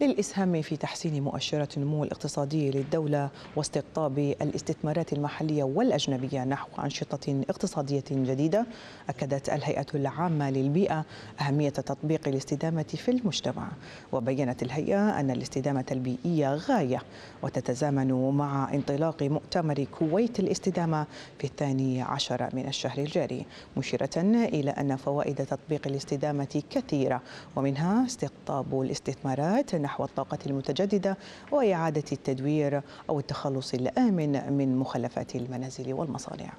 للإسهام في تحسين مؤشرات النمو الاقتصادي للدولة واستقطاب الاستثمارات المحلية والأجنبية نحو أنشطة اقتصادية جديدة أكدت الهيئة العامة للبيئة أهمية تطبيق الاستدامة في المجتمع وبينت الهيئة أن الاستدامة البيئية غاية وتتزامن مع انطلاق مؤتمر كويت الاستدامة في الثاني عشر من الشهر الجاري مشيرة إلى أن فوائد تطبيق الاستدامة كثيرة ومنها استقطاب الاستثمارات نحو الطاقة المتجددة وإعادة التدوير أو التخلص الآمن من مخلفات المنازل والمصانع